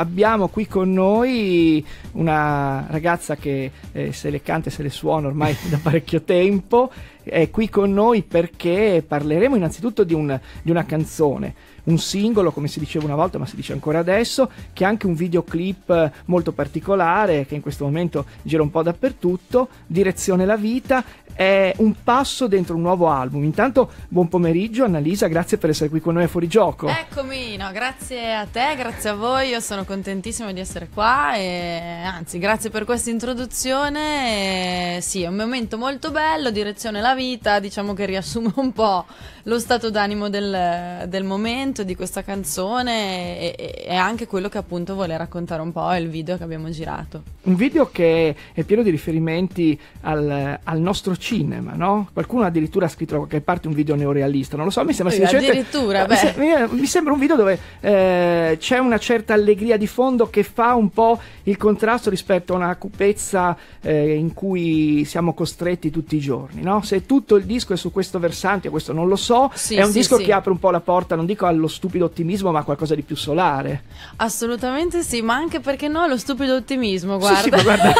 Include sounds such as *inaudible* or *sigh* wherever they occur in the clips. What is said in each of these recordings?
abbiamo qui con noi una ragazza che eh, se le canta e se le suona ormai *laughs* da parecchio tempo è qui con noi perché parleremo innanzitutto di, un, di una canzone, un singolo, come si diceva una volta, ma si dice ancora adesso, che ha anche un videoclip eh, molto particolare, che in questo momento gira un po' dappertutto, Direzione la vita, è un passo dentro un nuovo album. Intanto buon pomeriggio Annalisa, grazie per essere qui con noi a Fuori Gioco. Eccomi, no, grazie a te, grazie a voi, io sono contentissima di essere qua e anzi grazie per questa introduzione. E, sì, è un momento molto bello, Direzione la vita vita, diciamo che riassume un po' lo stato d'animo del, del momento di questa canzone e, e, anche quello che appunto vuole raccontare un po' il video che abbiamo girato. Un video che è pieno di riferimenti al, al nostro cinema, no? Qualcuno addirittura ha scritto da qualche parte un video neorealista, non lo so, mi sembra eh, sì, Addirittura, beh. Mi, mi, sembra un video dove eh, c'è una certa allegria di fondo che fa un po' il contrasto rispetto a una cupezza eh, in cui siamo costretti tutti i giorni, no? Se tutto il disco è su questo versante, questo non lo so. Sì, è un sì, disco sì. che apre un po' la porta, non dico allo stupido ottimismo, ma a qualcosa di più solare. Assolutamente sì, ma anche perché no, allo stupido ottimismo, guarda. guarda.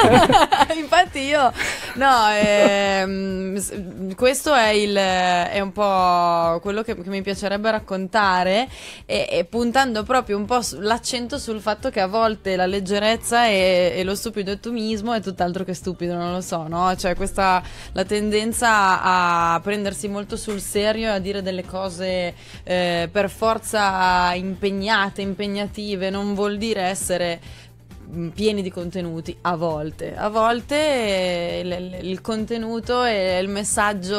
*laughs* Infatti io, no, ehm, questo è, il, è, un po' quello che, che mi piacerebbe raccontare, e, e puntando proprio un po' l'accento sul fatto che a volte la leggerezza e, e lo stupido ottimismo è tutt'altro che stupido, non lo so, no? Cioè questa la tendenza a, prendersi molto sul serio e a dire delle cose eh, per forza impegnate, impegnative, non vuol dire essere Mm, pieni di contenuti a volte, a volte eh, il, il contenuto e il messaggio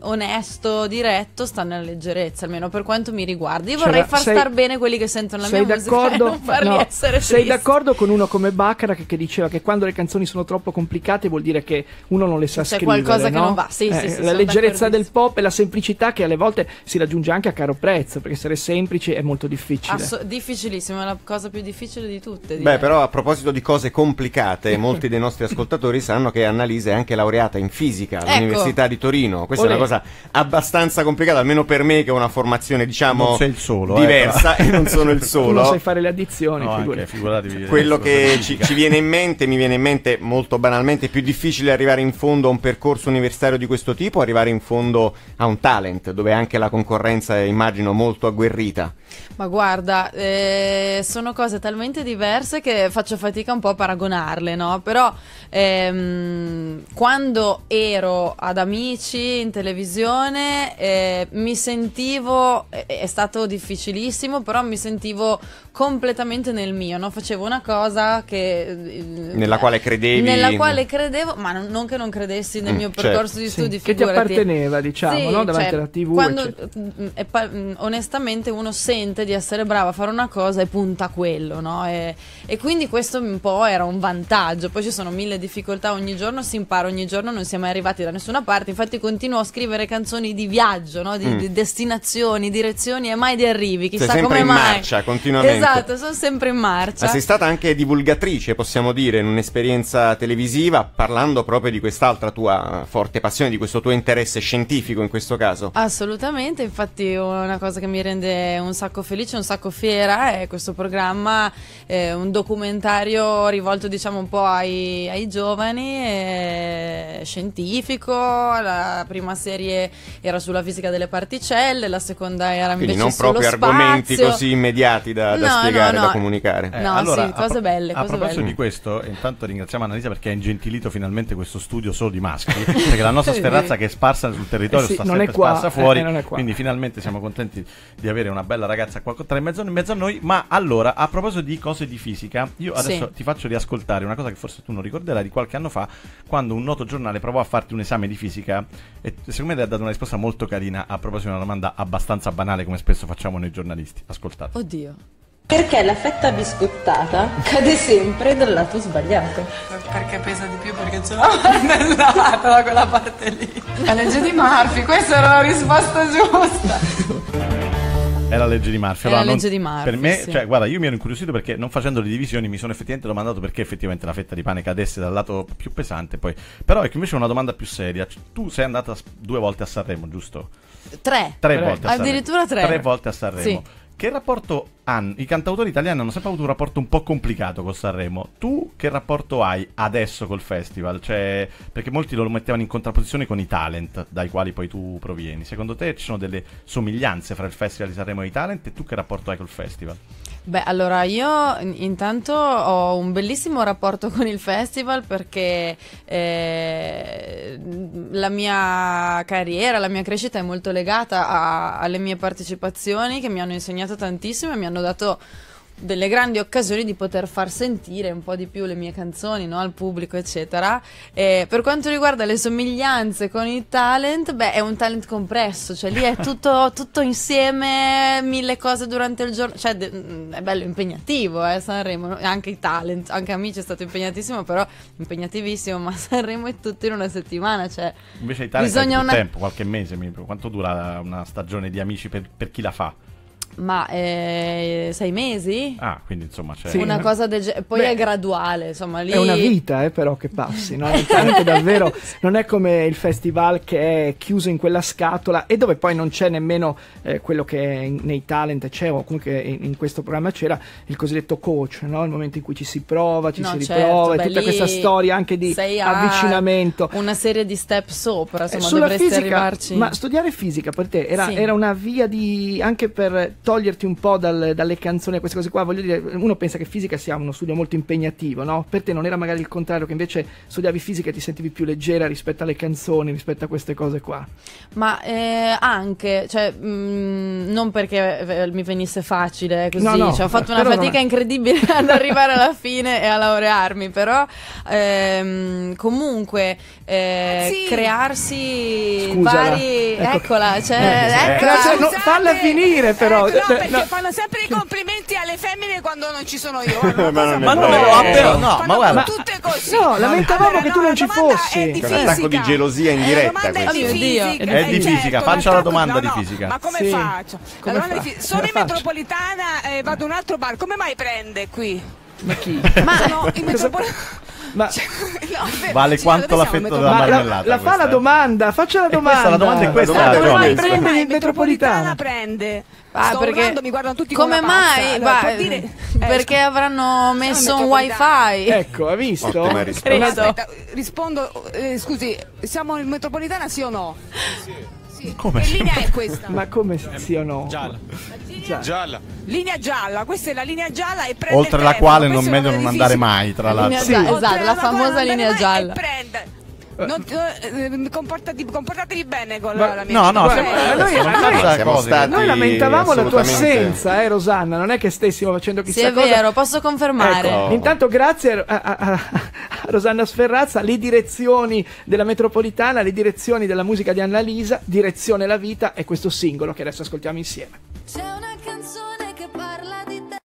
onesto, diretto sta nella leggerezza, almeno per quanto mi riguarda. Io cioè, vorrei far sei, star bene quelli che sentono la mia musica e non farli no, essere Sei tristi. d'accordo con uno come Baccara che, che, diceva che quando le canzoni sono troppo complicate vuol dire che uno non le sa C'è scrivere, C'è qualcosa no? che non va, sì, eh, sì, sì La leggerezza del pop e la semplicità che alle volte si raggiunge anche a caro prezzo, perché essere semplici è molto difficile. Asso- difficilissimo, è la cosa più difficile di tutte. Direi. Beh, però a proposito di cose complicate, *laughs* molti dei nostri ascoltatori sanno che Annalisa è anche laureata in fisica ecco. all'Università ecco. di Torino. Questa Olè. è una cosa abbastanza complicata, almeno per me che ho una formazione, diciamo, solo, eh, diversa eh, *laughs* e non sono il solo. Non sai fare le addizioni, no, figuratevi. Quello che ci, ci viene in mente, mi viene in mente molto banalmente, è più difficile arrivare in fondo a un percorso universitario di questo tipo, arrivare in fondo a un talent, dove anche la concorrenza è, immagino, molto agguerrita. Ma guarda, eh, sono cose talmente diverse che faccio fatica un po' a paragonarle, no? Però ehm, quando ero ad Amici in televisione eh, mi sentivo, è stato difficilissimo, però mi sentivo completamente nel mio, no? Facevo una cosa che... Eh, Nella quale credevi? Nella quale credevo, ma non, non che non credessi nel mm, mio certo. percorso di studi, sì, figurati. Che ti apparteneva, diciamo, sì, no? Davanti cioè, alla TV. Quando, pa- mm, mm, onestamente uno sente di essere bravo a fare una cosa e punta a quello, no? E, e quindi quindi questo un po' era un vantaggio. Poi ci sono mille difficoltà ogni giorno, si impara ogni giorno, non siamo mai arrivati da nessuna parte. Infatti continuo a scrivere canzoni di viaggio, no? di, mm. di, destinazioni, direzioni e mai di arrivi. Chissà sei sempre in mai. marcia, continuamente. Esatto, sono sempre in marcia. Ma sei stata anche divulgatrice, possiamo dire, in un'esperienza televisiva, parlando proprio di quest'altra tua forte passione, di questo tuo interesse scientifico in questo caso. Assolutamente, infatti una cosa che mi rende un sacco felice, un sacco fiera è questo programma, è un documentario documentario rivolto diciamo un po' ai, ai giovani, eh, scientifico, la prima serie era sulla fisica delle particelle, la seconda era invece sullo spazio. non proprio argomenti così immediati da, da no, spiegare, no, no. da comunicare. Eh, no, allora, sì, cose belle, cose A proposito belle. di questo, intanto ringraziamo Annalisa perché ha ingentilito finalmente questo studio solo di maschi, perché la nostra *laughs* speranza che è sparsa sul territorio eh sì, sta sempre qua, sparsa eh, fuori, eh, quindi finalmente siamo contenti di avere una bella ragazza qua tra i mezzo, in mezzo a noi, ma allora, a proposito di cose di fisica, io adesso sì. ti faccio riascoltare una cosa che forse tu non ricorderai di qualche anno fa, quando un noto giornale provò a farti un esame di fisica e secondo me ti ha dato una risposta molto carina a proposito di una domanda abbastanza banale come spesso facciamo noi giornalisti. Ascoltate. Oddio. Perché la fetta biscottata cade sempre dal lato sbagliato? Perché pesa di più perché ce l'ho nel da quella parte lì. La legge di Murphy, questa era la risposta giusta. È la legge di Murphy. Allora, la legge non, di Murphy. Per me, sì. cioè, guarda, io mi ero incuriosito perché non facendo le divisioni mi sono effettivamente domandato perché effettivamente la fetta di pane cadesse dal lato più pesante. Poi. Però ecco, invece una domanda più seria. Tu sei andata due volte a Sanremo, giusto? Tre. Tre, tre. volte a Sanremo. Addirittura tre. Tre volte a Sanremo. Sì. Che rapporto hanno, i cantautori italiani hanno sempre avuto un rapporto un po' complicato con Sanremo. Tu che rapporto hai adesso col festival? Cioè, perché molti lo mettevano in contrapposizione con i talent dai quali poi tu provieni. Secondo te ci sono delle somiglianze fra il festival di Sanremo e i talent? E tu che rapporto hai col festival? Beh, allora io intanto ho un bellissimo rapporto *laughs* con il festival perché eh, la mia carriera, la mia crescita è molto legata a, alle mie partecipazioni che mi hanno insegnato tantissimo e mi hanno dato delle grandi occasioni di poter far sentire un po' di più le mie canzoni no? al pubblico, eccetera. E per quanto riguarda le somiglianze con il talent, beh, è un talent compresso, cioè lì è *laughs* tutto, tutto insieme, mille cose durante il giorno, cioè mm, è bello impegnativo, eh, Sanremo, anche i talent, anche Amici è stato impegnatissimo, però impegnativissimo, ma Sanremo è tutto in una settimana, cioè Invece i talent bisogna un tempo, qualche mese, quanto dura una stagione di Amici per, per chi la fa? ma eh, sei mesi? Ah, quindi insomma c'è... Sì. Una *laughs* cosa del genere, poi Beh, è graduale, insomma lì... È una vita eh, però che passi, no? Intanto davvero *laughs* non è come il festival che è chiuso in quella scatola e dove poi non c'è nemmeno eh, quello che in, nei talent c'è o comunque in, in, questo programma c'era il cosiddetto coach, no? Il momento in cui ci si prova, ci no, si certo, riprova, beh, tutta questa storia anche di avvicinamento. Una serie di step sopra, insomma eh, dovresti fisica, arrivarci. Ma studiare fisica per te era, sì. era una via di... anche per toglierti un po' dal, dalle canzoni a queste cose qua, voglio dire, uno pensa che fisica sia uno studio molto impegnativo, no? Per te non era magari il contrario, che invece studiavi fisica e ti sentivi più leggera rispetto alle canzoni, rispetto a queste cose qua? Ma eh, anche, cioè, mh, mm, non perché eh, mi venisse facile così, no, no, cioè, ho fatto una fatica è... incredibile ad *laughs* arrivare alla fine e a laurearmi, però ehm, comunque eh, ah, sì. crearsi Scusala. vari... Eccola, eccola cioè, eh, eccola. Grazie, eh, cioè, no, falla finire però, no, perché no. fanno sempre i complimenti alle femmine quando non ci sono io. *laughs* ma, non ma no, no, però, no, ma guarda. Tutte così. No, lamentavamo allora, che tu non ci fossi. È un attacco di gelosia in diretta. È di certo, fisica. È di fisica, faccia la domanda di fisica. Ma come faccio? Sono in metropolitana e eh, vado a un altro bar. Come mai prende qui? Ma chi? Ma no, in metropolitana ma cioè, *laughs* no, per, *laughs* vale quanto la fetta della marmellata? La, la fa la domanda, faccia la domanda. Questa, la domanda è questa. La domanda è questa. prende il metropolitana? prende. Ah, Sto perché urlando, mi guardano tutti come, mai? Allora, bah, dire... Eh, perché scu... avranno messo un wifi? Ecco, ha visto? Aspetta, rispondo, eh, scusi, siamo in metropolitana sì o no? Sì. Sì. Come? Che linea è questa? Ma come o no? Gialla. Gialla. gialla. Linea gialla, questa è la linea gialla e prende Oltre la quale non meglio non andare mai, tra l'altro. Sì, esatto, la, la famosa linea gialla. E prende non, eh, eh, comportati, comportatevi bene con la, la mia No, no, siamo, eh, noi, noi, noi, noi, lamentavamo la tua assenza, eh, Rosanna. Non è che stessimo facendo chissà sì, cosa. Sì, è vero, posso confermare. Ecco. Oh. Intanto, grazie a, a, a, Rosanna Sferrazza, le direzioni della metropolitana, le direzioni della musica di Anna Lisa, direzione la vita e questo singolo che adesso ascoltiamo insieme. ciao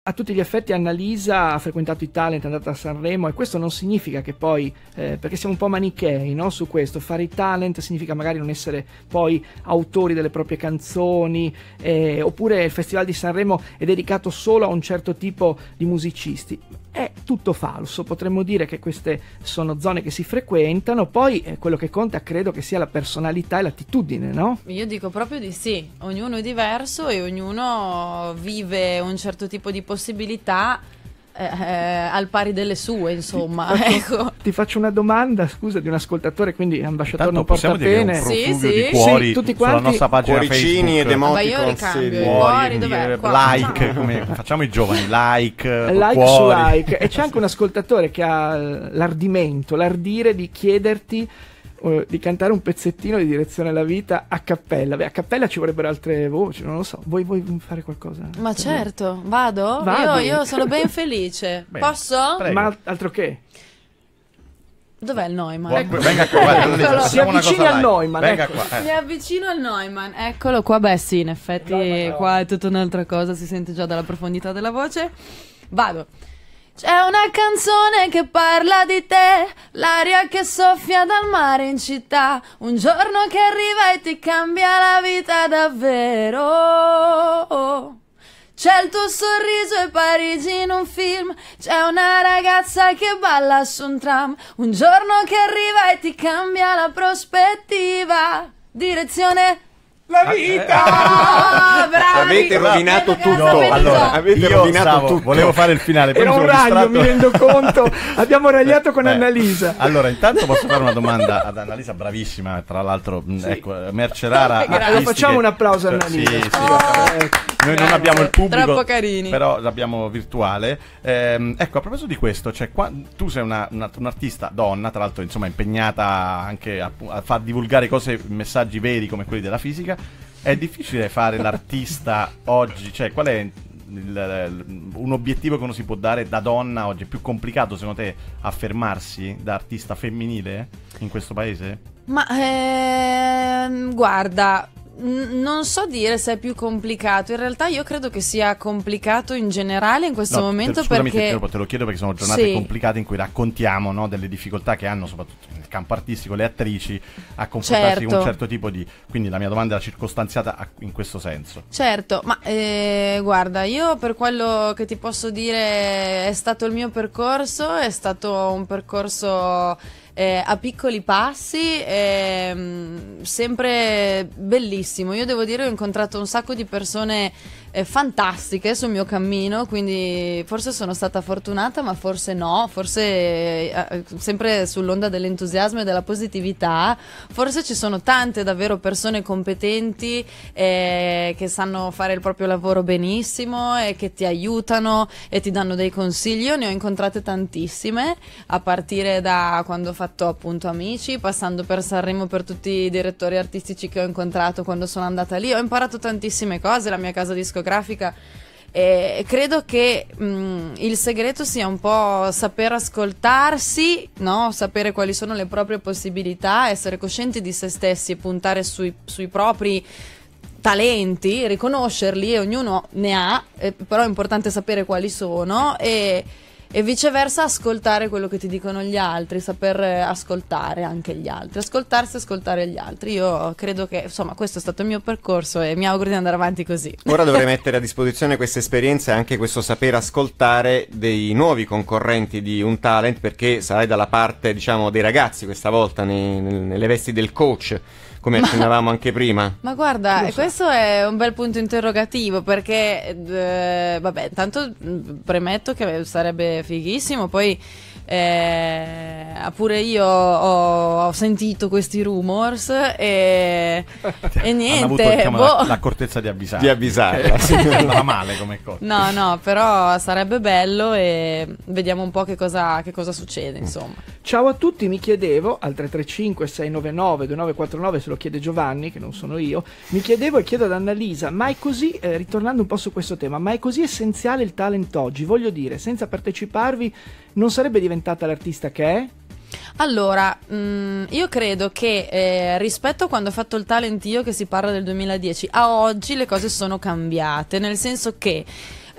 a tutti gli effetti Annalisa ha frequentato i talent, è andata a Sanremo e questo non significa che poi, eh, perché siamo un po' manichei no? su questo, fare i talent significa magari non essere poi autori delle proprie canzoni, eh, oppure il Festival di Sanremo è dedicato solo a un certo tipo di musicisti è tutto falso, potremmo dire che queste sono zone che si frequentano, poi eh, quello che conta credo che sia la personalità e l'attitudine, no? Io dico proprio di sì, ognuno è diverso e ognuno vive un certo tipo di possibilità eh, eh, al pari delle sue, insomma. ecco ti faccio una domanda, scusa, di un ascoltatore, quindi ambasciatore Tanto non porta bene. Sì, sì. cuori sì, tutti quanti. sulla nostra pagina Cuoricini Facebook. ed emoticon, sì, cuori, dov'è? like, come facciamo i giovani, like, *laughs* like cuori. su like. E c'è anche un ascoltatore che ha l'ardimento, l'ardire di chiederti eh, di cantare un pezzettino di direzione alla vita a cappella. Beh, a cappella ci vorrebbero altre voci, non lo so. Voi vuoi fare qualcosa? Ma certo, vado? vado. Io, io, sono ben felice. Bene, Posso? Prego. Ma altro che? Dov'è il Neumann? Ecco. Venga qua, guarda, si avvicini al Neumann. Venga ecco. qua, eh. Mi avvicino al Neumann, eccolo qua. Beh, sì, in effetti, Neumann, qua è tutta un'altra cosa. Si sente già dalla profondità della voce. Vado. C'è una canzone che parla di te, l'aria che soffia dal mare in città, un giorno che arriva e ti cambia la vita davvero. C'è il tuo sorriso e Parigi in un film. C'è una ragazza che balla su un tram. Un giorno che arriva e ti cambia la prospettiva. Direzione. La vita! Ah, eh. Ah, bravi, avete rovinato tutto. No, allora, avete io rovinato stavo, tutto. Volevo fare il finale. Era un ragno, mi rendo conto. Abbiamo ragliato con Beh, Annalisa. Allora, intanto posso fare una domanda ad Annalisa, bravissima, tra l'altro, sì. ecco, merce rara. facciamo un applauso a Annalisa. Sì, sì, oh. Noi non abbiamo il pubblico, Troppo carini. però l'abbiamo virtuale. Ehm, ecco, a proposito di questo, cioè, qua, tu sei una, una, un'artista donna, tra l'altro, insomma, impegnata anche a, a far divulgare cose, messaggi veri come quelli della fisica. È difficile fare *laughs* l'artista oggi, cioè, qual è il, un obiettivo che uno si può dare da donna oggi? È più complicato secondo te affermarsi da artista femminile in questo paese? Ma ehm, guarda, non so dire se è più complicato. In realtà io credo che sia complicato in generale in questo no, momento. Te, scusami perché... te, te lo chiedo perché sono giornate sì. complicate in cui raccontiamo no, delle difficoltà che hanno soprattutto nel campo artistico le attrici a confrontarsi certo. con un certo. certo tipo di... Quindi la mia domanda era circostanziata in questo senso. Certo, ma eh, guarda, io per quello che ti posso dire è stato il mio percorso, è stato un percorso eh, a piccoli passi, eh, sempre bellissimo. Io devo dire ho incontrato un sacco di persone eh, fantastiche sul mio cammino, quindi forse sono stata fortunata, ma forse no, forse eh, eh, sempre sull'onda dell'entusiasmo e della positività, forse ci sono tante davvero persone competenti eh, che sanno fare il proprio lavoro benissimo e che ti aiutano e ti danno dei consigli. Io ne ho incontrate tantissime, a partire da quando ho fatto appunto Amici, passando per Sanremo per tutti i direttori artistici che ho incontrato quando sono andata lì, ho imparato tantissime cose, la mia casa di discografica discografica. Eh, e credo che mh, mm, il segreto sia un po' saper ascoltarsi, no? sapere quali sono le proprie possibilità, essere coscienti di se stessi e puntare sui, sui propri talenti, riconoscerli ognuno ne ha, eh, però è importante sapere quali sono e e viceversa ascoltare quello che ti dicono gli altri, saper eh, ascoltare anche gli altri, ascoltarsi e ascoltare gli altri. Io credo che, insomma, questo è stato il mio percorso e mi auguro di andare avanti così. Ora dovrei *laughs* mettere a disposizione questa esperienza e anche questo saper ascoltare dei nuovi concorrenti di un talent perché sarai dalla parte, diciamo, dei ragazzi questa volta nei, nelle vesti del coach come ma, accennavamo anche prima. Ma guarda, so. questo è un bel punto interrogativo perché, eh, vabbè, tanto mm, premetto che sarebbe fighissimo, poi... Eh, pure io ho, ho, sentito questi rumors e, *laughs* e niente. Hanno avuto diciamo, boh. l'accortezza di avvisare. Di avvisarla. Eh, Sembrava male come cosa. No, no, però sarebbe bello e vediamo un po' che cosa, che cosa succede, insomma. Ciao a tutti, mi chiedevo al 335 699 2949 se lo chiede Giovanni, che non sono io, mi chiedevo e chiedo ad Annalisa, ma è così, eh, ritornando un po' su questo tema, ma è così essenziale il talent oggi? Voglio dire, senza parteciparvi non sarebbe diventata l'artista che è? Allora, mh, mm, io credo che eh, rispetto a quando ho fatto il talent io che si parla del 2010, a oggi le cose sono cambiate, nel senso che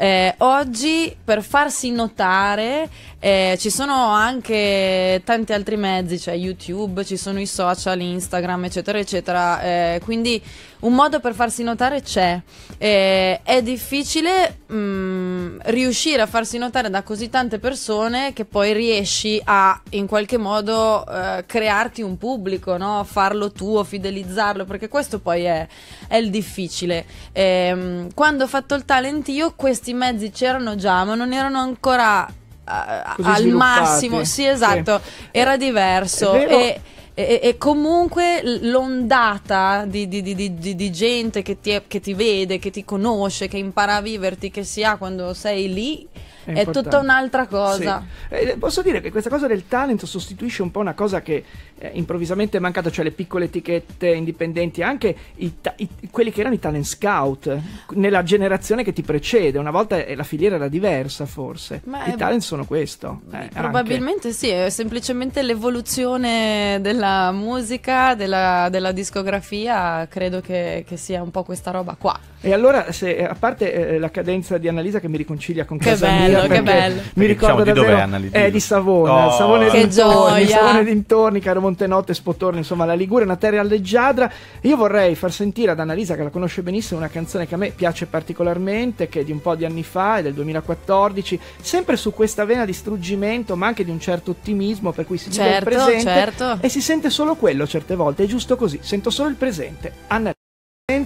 eh, oggi per farsi notare eh, ci sono anche tanti altri mezzi, cioè YouTube, ci sono i social, Instagram, eccetera, eccetera. Eh, quindi un modo per farsi notare c'è. Eh, è difficile mh, mm, riuscire a farsi notare da così tante persone che poi riesci a in qualche modo eh, crearti un pubblico, no? farlo tuo, fidelizzarlo, perché questo poi è è il difficile. E, ehm, quando ho fatto il talent io questi mezzi c'erano già, ma non erano ancora a, eh, al massimo. Sì, esatto, sì. era diverso. E, e, e, comunque l'ondata di, di, di, di gente che ti, che ti vede, che ti conosce, che impara a viverti, che si ha quando sei lì, è, è tutta un'altra cosa. Sì. Eh, posso dire che questa cosa del talento sostituisce un po' una cosa che eh, improvvisamente è mancato, cioè le piccole etichette indipendenti, anche i, i, quelli che erano i talent scout nella generazione che ti precede. Una volta eh, la filiera era diversa, forse. Ma I è... talent sono questo. Eh, probabilmente anche. sì, è semplicemente l'evoluzione della musica, della, della discografia. Credo che, che, sia un po' questa roba qua. E allora, se, a parte eh, la cadenza di Annalisa che mi riconcilia con che casa bello, mia, che bello. mi ricordo diciamo, di dove è, è di Savona, oh, Savona che gioia. Savona dintorni, caro Montenotte, Spotorno, insomma la Liguria è una terra alleggiadra. Io vorrei far sentire ad Annalisa, che la conosce benissimo, una canzone che a me piace particolarmente, che è di un po' di anni fa, è del 2014, sempre su questa vena di struggimento, ma anche di un certo ottimismo, per cui si certo, vive il certo, presente certo. e si sente solo quello certe volte, è giusto così, sento solo il presente. Annalisa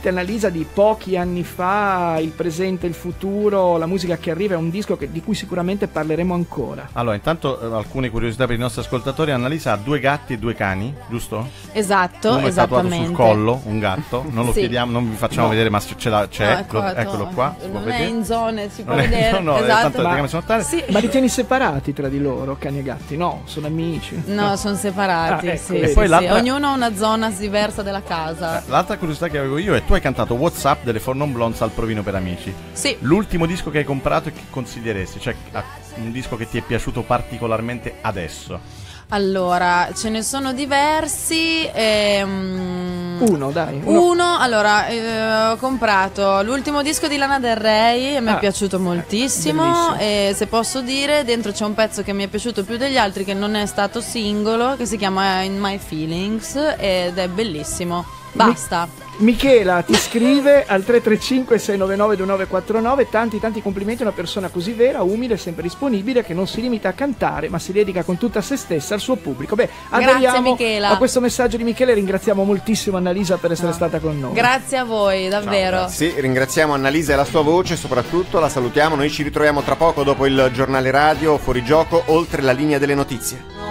recente analisa di pochi anni fa, il presente, il futuro, la musica che arriva, è un disco che, di cui sicuramente parleremo ancora. Allora, intanto eh, alcune curiosità per i nostri ascoltatori. Analisa ha due gatti e due cani, giusto? Esatto, Uno esattamente. È sul collo, un gatto, non lo sì. chiediamo, non vi facciamo no. vedere, ma c'è, l'ha, c'è, no, ecco, lo, eccolo ecco. qua. Non è in zone, si può non vedere. È, no, no, esatto. ma, Sì. ma li tieni separati tra di loro, cani e gatti? No, sono amici. No, sono separati, ah, ecco. sì, e poi sì, Ognuno ha una zona diversa della casa. Eh, l'altra curiosità che avevo io è tu hai cantato Whatsapp delle Fornon Non Blondes al Provino per Amici. Sì. L'ultimo disco che hai comprato e che consiglieresti? Cioè, un disco che ti è piaciuto particolarmente adesso? Allora, ce ne sono diversi. Ehm... Uno, dai. Uno, uno allora, eh, ho comprato l'ultimo disco di Lana Del Rey e mi ah, è piaciuto moltissimo. È eh, e se posso dire, dentro c'è un pezzo che mi è piaciuto più degli altri, che non è stato singolo, che si chiama In My Feelings ed è bellissimo. Basta. Mi- Michela ti scrive al 335 699 2949 tanti tanti complimenti a una persona così vera, umile, sempre disponibile che non si limita a cantare ma si dedica con tutta se stessa al suo pubblico. Beh, aderiamo a questo messaggio di Michele ringraziamo moltissimo Annalisa per essere no. stata con noi. Grazie a voi, davvero. No, sì, ringraziamo Annalisa e la sua voce soprattutto, la salutiamo, noi ci ritroviamo tra poco dopo il giornale radio, fuori gioco, oltre la linea delle notizie.